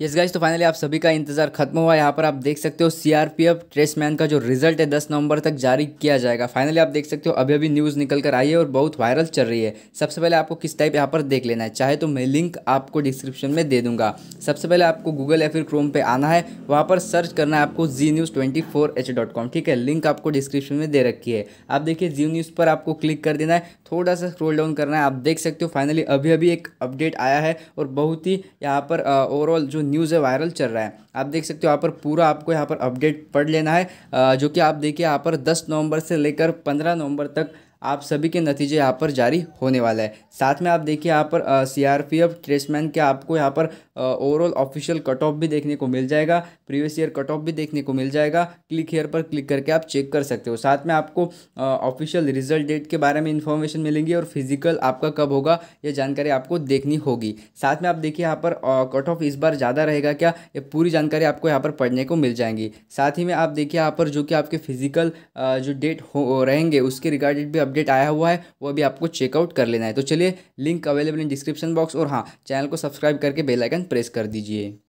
yes guys तो finally आप सभी का इंतजार खत्म हुआ यहाँ पर आप देख सकते हो सीआरपीएफ ट्रेसमैन का जो रिजल्ट है दस नवंबर तक जारी किया जाएगा फाइनली आप देख सकते हो अभी अभी न्यूज़ निकल कर आई है और बहुत वायरल चल रही है सबसे पहले आपको किस टाइप यहाँ पर देख लेना है चाहे तो मैं लिंक आपको डिस्क्रिप्शन में दे दूंगा सबसे पहले आपको गूगल या फिर क्रोम पर आना है वहाँ पर सर्च करना है आपको जी न्यूज़ ठीक है लिंक आपको डिस्क्रिप्शन में दे रखी है आप देखिए जी न्यूज़ पर आपको क्लिक कर देना है थोड़ा सा स्क्रोल डाउन करना है आप देख सकते हो फाइनली अभी अभी एक अपडेट आया है और बहुत ही यहाँ पर ओवरऑल जो न्यूज़ है वायरल चल रहा है आप देख सकते हो यहाँ पर पूरा आपको यहाँ पर अपडेट पढ़ लेना है जो कि आप देखिए यहाँ पर दस नवंबर से लेकर पंद्रह नवंबर तक आप सभी के नतीजे यहाँ पर जारी होने वाला है साथ में आप देखिए यहाँ पर C R P F tradesman के आपको यहाँ पर ओवरऑल ऑफिशियल कट ऑफ भी देखने को मिल जाएगा प्रीवियस ईयर कट ऑफ भी देखने को मिल जाएगा क्लिक हेयर पर क्लिक करके आप चेक कर सकते हो साथ में आपको ऑफिशियल रिजल्ट डेट के बारे में इन्फॉर्मेशन मिलेंगी और फिजिकल आपका कब होगा ये जानकारी आपको देखनी होगी साथ में आप देखिए यहाँ पर कट ऑफ इस बार ज़्यादा रहेगा क्या ये पूरी जानकारी आपको यहाँ पर पढ़ने को मिल जाएंगी साथ ही में आप देखिए यहाँ पर जो कि आपके फिजिकल जो डेट हो रहेंगे उसके रिगार्डेड भी अपडेट आया हुआ है वो भी आपको चेकआउट कर लेना है तो चलिए link available in description box और हाँ चैनल को सब्सक्राइब करके बेलाइकन प्रेस कर दीजिए